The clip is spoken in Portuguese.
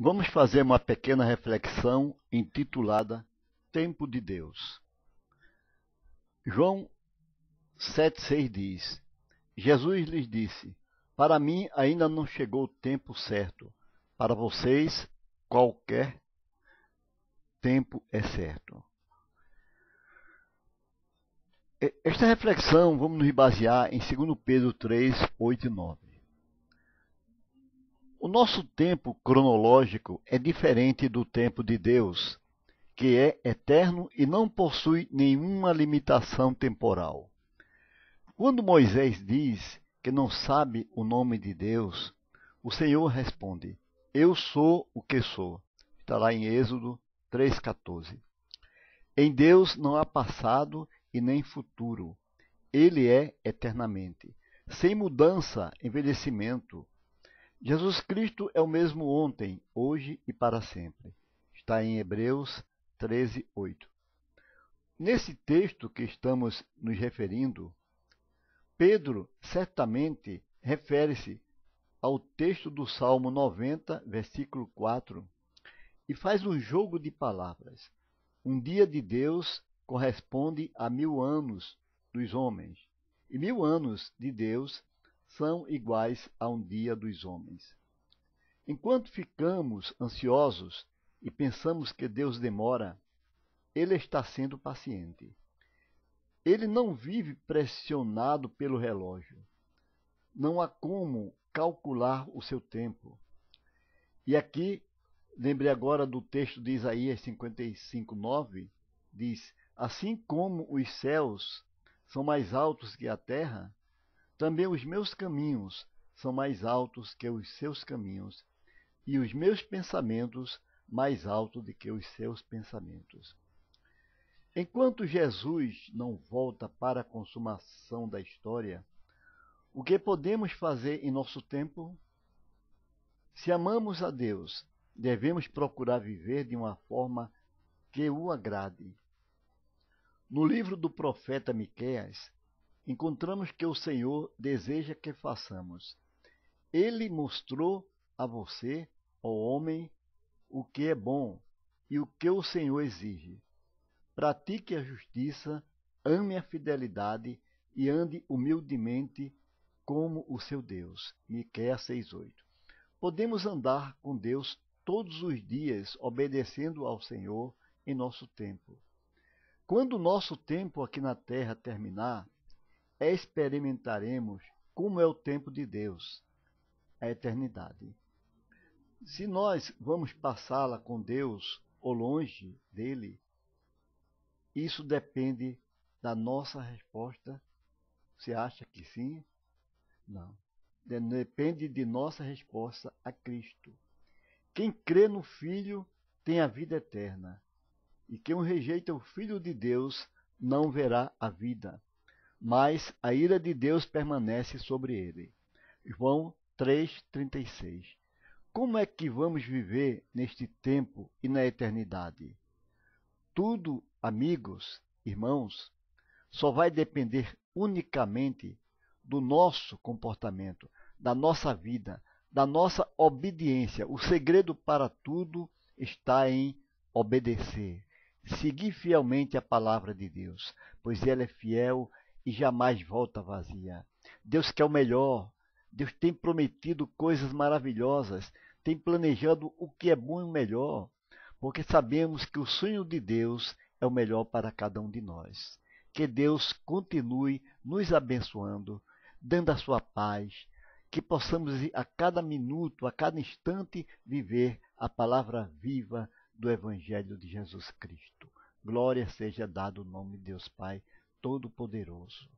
Vamos fazer uma pequena reflexão intitulada Tempo de Deus. João 7,6 diz: Jesus lhes disse: Para mim ainda não chegou o tempo certo. Para vocês, qualquer tempo é certo. Esta reflexão vamos nos basear em 2 Pedro 3, 8 e 9. O nosso tempo cronológico é diferente do tempo de Deus, que é eterno e não possui nenhuma limitação temporal. Quando Moisés diz que não sabe o nome de Deus, o Senhor responde: Eu sou o que sou. Está lá em Êxodo 3,14. Em Deus não há passado e nem futuro. Ele é eternamente, sem mudança, envelhecimento, Jesus Cristo é o mesmo ontem, hoje e para sempre. Está em Hebreus 13, 8. Nesse texto que estamos nos referindo, Pedro certamente refere-se ao texto do Salmo 90, versículo 4, e faz um jogo de palavras. Um dia de Deus corresponde a mil anos dos homens, e mil anos de Deus são iguais a um dia dos homens. Enquanto ficamos ansiosos e pensamos que Deus demora, Ele está sendo paciente. Ele não vive pressionado pelo relógio. Não há como calcular o seu tempo. E aqui, lembre agora do texto de Isaías 55, 9, diz: Assim como os céus são mais altos que a terra, também os meus caminhos são mais altos que os seus caminhos, e os meus pensamentos mais altos do que os seus pensamentos. Enquanto Jesus não volta para a consumação da história, o que podemos fazer em nosso tempo? Se amamos a Deus, devemos procurar viver de uma forma que o agrade. No livro do profeta Miqueias, encontramos que o Senhor deseja que façamos. Ele mostrou a você, ó homem, o que é bom e o que o Senhor exige. Pratique a justiça, ame a fidelidade e ande humildemente como o seu Deus. Miqueias 6:8. Podemos andar com Deus todos os dias obedecendo ao Senhor em nosso tempo. Quando o nosso tempo aqui na terra terminar, experimentaremos como é o tempo de Deus, a eternidade. Se nós vamos passá-la com Deus ou longe dele, isso depende da nossa resposta. Você acha que sim? Não. Depende de nossa resposta a Cristo. Quem crê no Filho tem a vida eterna, e quem rejeita o Filho de Deus não verá a vida, mas a ira de Deus permanece sobre ele. João 3,36 Como é que vamos viver neste tempo e na eternidade? Tudo, amigos, irmãos, só vai depender unicamente do nosso comportamento, da nossa vida, da nossa obediência. O segredo para tudo está em obedecer, seguir fielmente a palavra de Deus, pois ela é fiel e jamais volta vazia. Deus quer o melhor. Deus tem prometido coisas maravilhosas, tem planejado o que é bom e o melhor, porque sabemos que o sonho de Deus é o melhor para cada um de nós. Que Deus continue nos abençoando, dando a sua paz, que possamos a cada minuto, a cada instante viver a palavra viva do Evangelho de Jesus Cristo. Glória seja dado o nome de Deus Pai Todo-Poderoso.